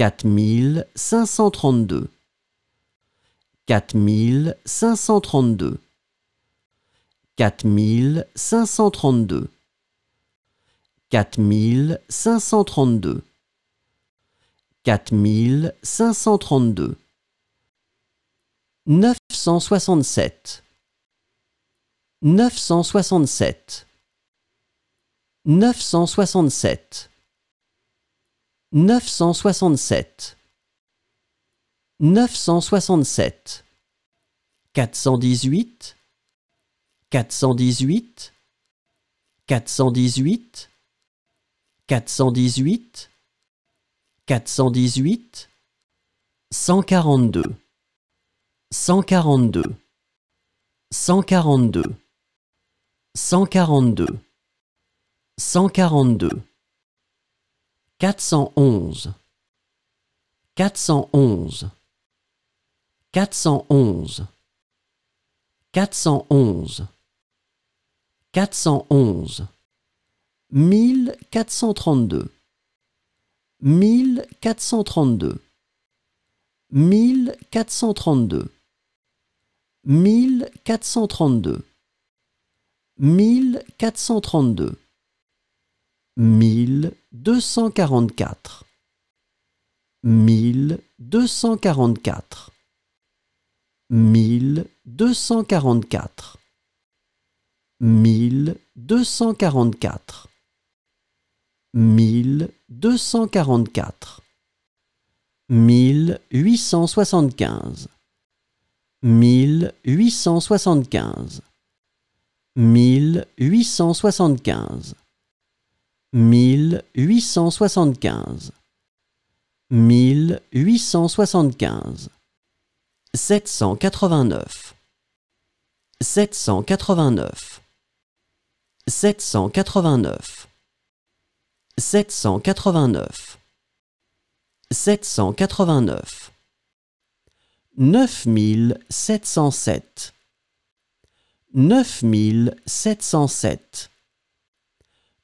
quatre mille cinq cent trente-deux quatre mille cinq cent trente-deux quatre mille cinq cent trente-deux quatre mille cinq cent trente-deux quatre mille cinq cent trente-deux neuf cent soixante-sept neuf cent soixante-sept neuf cent soixante-sept 967 967 418 418 418 418 418 142 142 142 142 142 411 411 411 411 411 1432 1432 1432 1432 1432 mille deux cent quarante-quatre mille deux cent quarante-quatre mille deux cent quarante-quatre mille deux cent quarante-quatre mille huit cent soixante-quinze mille huit cent soixante-quinze mille huit cent soixante-quinze 1875 1875 789 789 789 789 789 9707 9707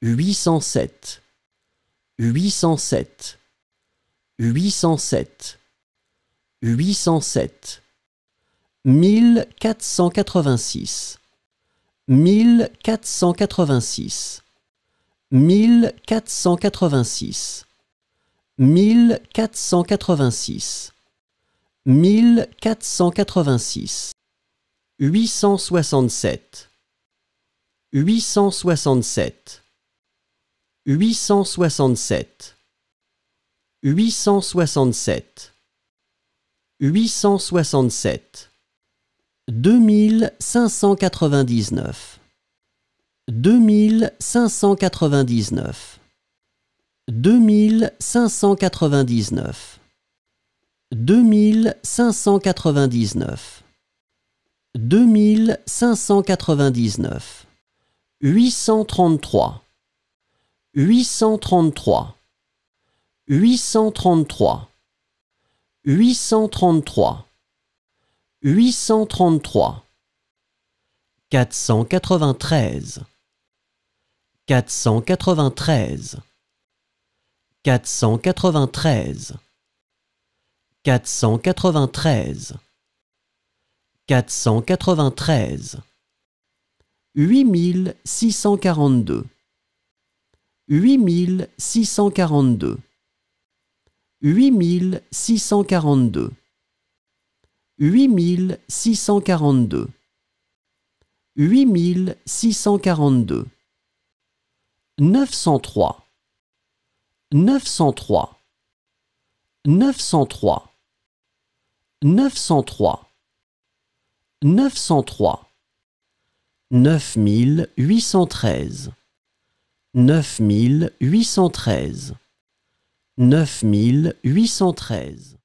807 807 807 807 1486 1486 1486 1486 1486 867 867 867 867 867 2599 2599 2599 2599 2599 833 833 833 833 833 493 493 493 493 493 8642 8642 8642 8642 8642 903 903 903 903 903 9813 neuf mille huit cent treize neuf mille huit cent treize